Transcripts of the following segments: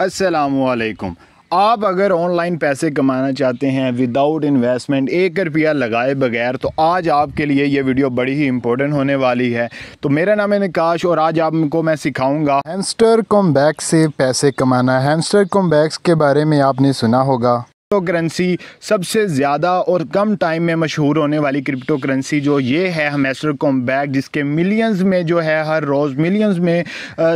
असलकम आप अगर ऑनलाइन पैसे कमाना चाहते हैं विदाउट इन्वेस्टमेंट एक रुपया लगाए बगैर तो आज आपके लिए ये वीडियो बड़ी ही इंपॉर्टेंट होने वाली है तो मेरा नाम है निकाश और आज आपको मैं सिखाऊंगा हैंस्टर कॉम्बैक्स से पैसे कमाना हैमस्टर कॉम्बैक्स के बारे में आपने सुना होगा क्रिप्टो करेंसी सबसे ज़्यादा और कम टाइम में मशहूर होने वाली क्रिप्टो करेंसी जो ये है हमेसर कॉम्बैक जिसके मिलियंस में जो है हर रोज़ मिलियंस में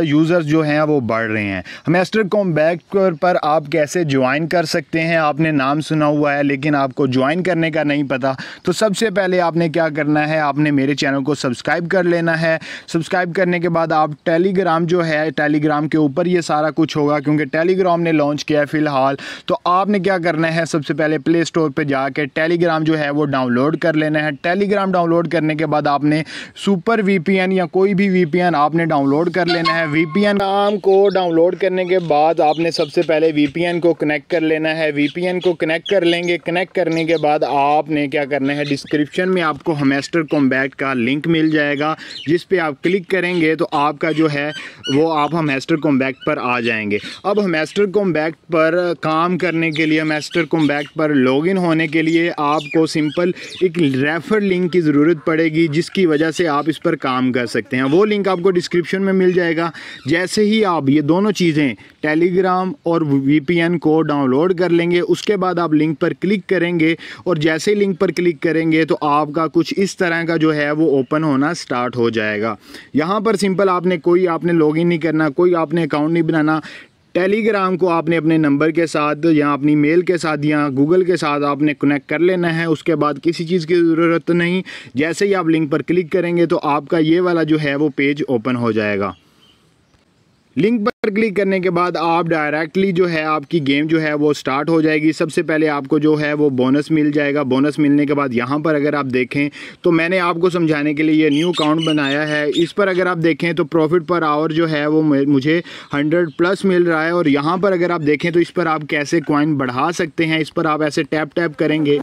यूज़र्स जो हैं वो बढ़ रहे हैं हमेस्टर कॉम्बैक पर आप कैसे ज्वाइन कर सकते हैं आपने नाम सुना हुआ है लेकिन आपको ज्वाइन करने का नहीं पता तो सबसे पहले आपने क्या करना है आपने मेरे चैनल को सब्सक्राइब कर लेना है सब्सक्राइब करने के बाद आप टेलीग्राम जो है टेलीग्राम के ऊपर ये सारा कुछ होगा क्योंकि टेलीग्राम ने लॉन्च किया है फ़िलहाल तो आपने क्या करना है करना है सबसे पहले प्ले स्टोर पर जाकर टेलीग्राम जो है वो डाउनलोड कर लेना है टेलीग्राम डाउनलोड करने के बाद आपने सुपर वीपीएन या कोई भी वीपीएन आपने डाउनलोड कर लेना है वीपीएन नाम को डाउनलोड करने के बाद आपने सबसे पहले वीपीएन को कनेक्ट कर लेना है वीपीएन को कनेक्ट कर लेंगे कनेक्ट करने के बाद आपने क्या करना है डिस्क्रिप्शन में आपको हमेस्टर कॉम्बैक्ट का लिंक मिल जाएगा जिस पे आप क्लिक करेंगे तो आपका जो है वो आप हमेस्टर कॉम्बैक्ट पर आ जाएंगे अब हमेस्टर कॉम्बैक्ट पर काम करने के लिए हमेस्टर फ्यूचर कॉम्बैक्ट पर लॉगिन होने के लिए आपको सिंपल एक रेफर लिंक की ज़रूरत पड़ेगी जिसकी वजह से आप इस पर काम कर सकते हैं वो लिंक आपको डिस्क्रिप्शन में मिल जाएगा जैसे ही आप ये दोनों चीज़ें टेलीग्राम और वीपीएन को डाउनलोड कर लेंगे उसके बाद आप लिंक पर क्लिक करेंगे और जैसे लिंक पर क्लिक करेंगे तो आपका कुछ इस तरह का जो है वो ओपन होना स्टार्ट हो जाएगा यहाँ पर सिंपल आपने कोई आपने लॉगिन नहीं करना कोई आपने अकाउंट नहीं बनाना टेलीग्राम को आपने अपने नंबर के साथ या अपनी मेल के साथ या गूगल के साथ आपने कनेक्ट कर लेना है उसके बाद किसी चीज़ की ज़रूरत नहीं जैसे ही आप लिंक पर क्लिक करेंगे तो आपका ये वाला जो है वो पेज ओपन हो जाएगा लिंक पर पर क्लिक करने के बाद आप डायरेक्टली जो है आपकी गेम जो है वो स्टार्ट हो जाएगी सबसे पहले आपको जो है वो बोनस मिल जाएगा बोनस मिलने के बाद यहाँ पर अगर आप देखें तो मैंने आपको समझाने के लिए ये न्यू अकाउंट बनाया है इस पर अगर आप देखें तो प्रॉफिट पर आवर जो है वो मुझे हंड्रेड प्लस मिल रहा है और यहाँ पर अगर आप देखें तो इस पर आप कैसे कॉइन बढ़ा सकते हैं इस पर आप ऐसे टैप टैप करेंगे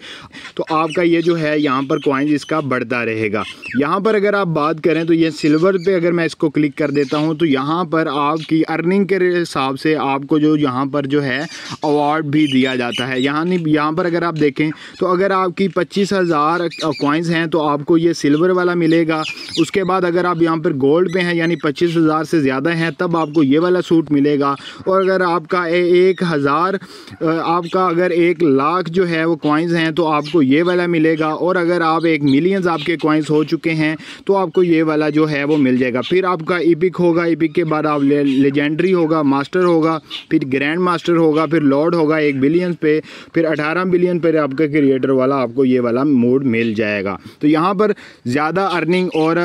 तो आपका ये जो है यहाँ पर कॉइन इसका बढ़ता रहेगा यहाँ पर अगर आप बात करें तो ये सिल्वर पर अगर मैं इसको क्लिक कर देता हूँ तो यहाँ पर आपकी अर्न अर्निंग के हिसाब से आपको जो यहाँ पर जो है अवार्ड भी दिया जाता है यहाँ नहीं यहाँ पर अगर आप देखें तो अगर आपकी पच्चीस हज़ार कॉइन्स हैं तो आपको ये सिल्वर वाला मिलेगा उसके बाद अगर आप यहाँ पर गोल्ड पे हैं यानी पच्चीस हज़ार से ज़्यादा हैं तब आपको ये वाला सूट मिलेगा और अगर आपका एक हज़ार आपका अगर एक लाख जो है वो कॉइन्स हैं तो आपको ये वाला मिलेगा और अगर आप एक मिलियंस आपके कॉइन्स हो चुके हैं तो आपको ये वाला जो है वो मिल जाएगा फिर आपका इपिक होगा इपिक के बाद आप लेजेंड सेकेंडरी होगा मास्टर होगा फिर ग्रैंड मास्टर होगा फिर लॉर्ड होगा एक बिलियन पे फिर अठारह बिलियन पर आपके क्रिएटर वाला आपको ये वाला मोड मिल जाएगा तो यहाँ पर ज़्यादा अर्निंग और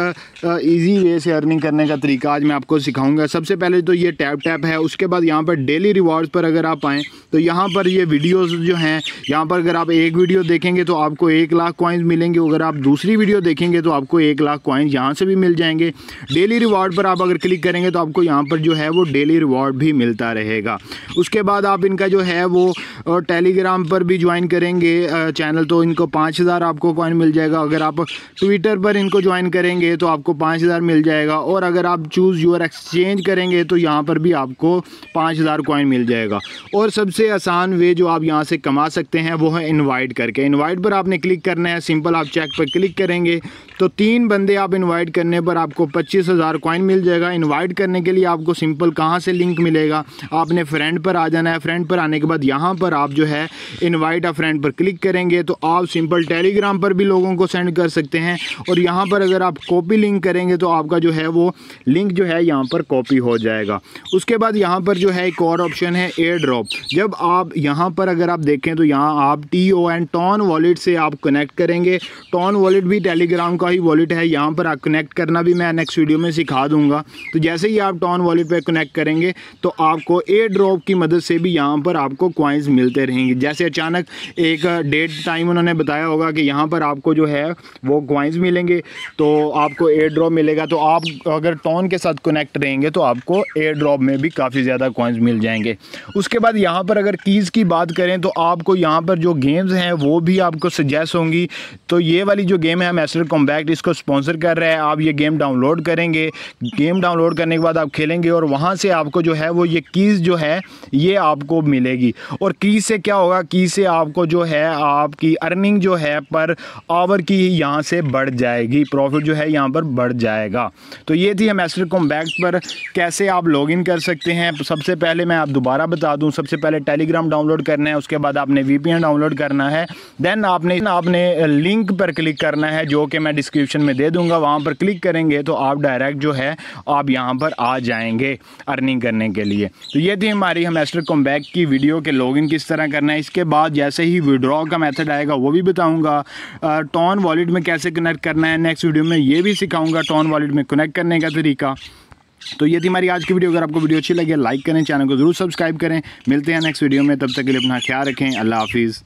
ईजी वे से अर्निंग करने का तरीका आज मैं आपको सिखाऊंगा सबसे पहले तो ये टैप टैप है उसके बाद यहाँ पर डेली रिवॉर्ड पर अगर आप आएँ तो यहाँ पर ये वीडियोस जो हैं यहाँ पर अगर आप एक वीडियो देखेंगे तो आपको एक लाख कॉइन्स मिलेंगे अगर आप दूसरी वीडियो देखेंगे तो आपको एक लाख कॉइन्स यहाँ से भी मिल जाएंगे डेली रिवॉर्ड पर आप अगर क्लिक करेंगे तो आपको यहाँ पर जो है वो डेली रिवॉर्ड भी मिलता रहेगा उसके बाद आप इनका जो है वो टेलीग्राम पर भी ज्वाइन करेंगे चैनल तो इनको पाँच हज़ार आपको कॉइन मिल जाएगा अगर आप ट्विटर पर इनको ज्वाइन करेंगे तो आपको पाँच हज़ार मिल जाएगा और अगर आप चूज़ यूर एक्सचेंज करेंगे तो यहाँ पर भी आपको पाँच हज़ार कॉइन मिल जाएगा और सबसे आसान वे जो आप यहाँ से कमा सकते हैं वो है इन्वाइट करके इन्वाइट पर आपने क्लिक करना है सिंपल आप चेक पर क्लिक करेंगे तो तीन बंदे आप इन्वाइट करने पर आपको पच्चीस हज़ार मिल जाएगा इन्वाइट करने के लिए आपको सिंपल कहाँ वहाँ से लिंक मिलेगा आपने फ्रेंड पर आ जाना है फ्रेंड पर आने के बाद यहाँ पर आप जो है इन्वाइट आ फ्रेंड पर क्लिक करेंगे तो आप सिंपल टेलीग्राम पर भी लोगों को सेंड कर सकते हैं और यहाँ पर अगर आप कॉपी लिंक करेंगे तो आपका जो है वो लिंक जो है यहाँ पर कॉपी हो जाएगा उसके बाद यहाँ पर जो है एक और ऑप्शन है एयर ड्रॉप जब आप यहाँ पर अगर आप देखें तो यहाँ आप T O N TON wallet से आप कनेक्ट करेंगे टॉन वॉलेट भी टेलीग्राम का ही वॉलेट है यहाँ पर आप कनेक्ट करना भी मैं नेक्स्ट वीडियो में सिखा दूंगा तो जैसे ही आप टॉन वॉलेट पर कनेक्ट करेंगे तो आपको एयर ड्रॉप की मदद से भी यहाँ पर आपको क्वाइंस मिलते रहेंगे जैसे अचानक एक डेट टाइम उन्होंने बताया होगा कि यहाँ पर आपको जो है वो क्वाइंस मिलेंगे तो आपको एयर ड्रॉप मिलेगा तो आप अगर टोन के साथ कनेक्ट रहेंगे तो आपको एयर ड्रॉप में भी काफ़ी ज़्यादा क्वाइंस मिल जाएंगे उसके बाद यहाँ पर अगर कीज़ की बात करें तो आपको यहाँ पर जो गेम्स हैं वो भी आपको सजेस्ट होंगी तो ये वाली जो गेम है मैस्टर कॉम्बैक्ट इसको स्पॉन्सर कर रहा है आप ये गेम डाउनलोड करेंगे गेम डाउनलोड करने के बाद आप खेलेंगे और वहाँ से आपको जो है वो ये कीज़ जो है ये आपको मिलेगी और की से क्या होगा की से आपको जो है आपकी अर्निंग जो है पर आवर की यहाँ से बढ़ जाएगी प्रॉफिट जो है यहाँ पर बढ़ जाएगा तो ये थी हम एस्टर कॉम्बैक्ट पर कैसे आप लॉगिन कर सकते हैं सबसे पहले मैं आप दोबारा बता दूँ सबसे पहले टेलीग्राम डाउनलोड करना है उसके बाद आपने वी डाउनलोड करना है देन आपने आपने लिंक पर क्लिक करना है जो कि मैं डिस्क्रिप्शन में दे दूँगा वहाँ पर क्लिक करेंगे तो आप डायरेक्ट जो है आप यहाँ पर आ जाएंगे अर्निंग करने के लिए तो ये थी हमारी हमेस्टर कॉम्बैक की वीडियो के लॉगिन किस तरह करना है इसके बाद जैसे ही विड्रॉ का मेथड आएगा वो भी बताऊँगा टॉन वॉलेट में कैसे कनेक्ट करना है नेक्स्ट वीडियो में ये भी सिखाऊंगा टॉन वॉलेट में कनेक्ट करने का तरीका तो ये थी हमारी आज की वीडियो अगर आपको वीडियो अच्छी लगे लाइक करें चैनल को ज़रूर सब्सक्राइब करें मिलते हैं नेक्स्ट वीडियो में तब तक के लिए अपना ख्याल रखें अल्लाह हाफिज़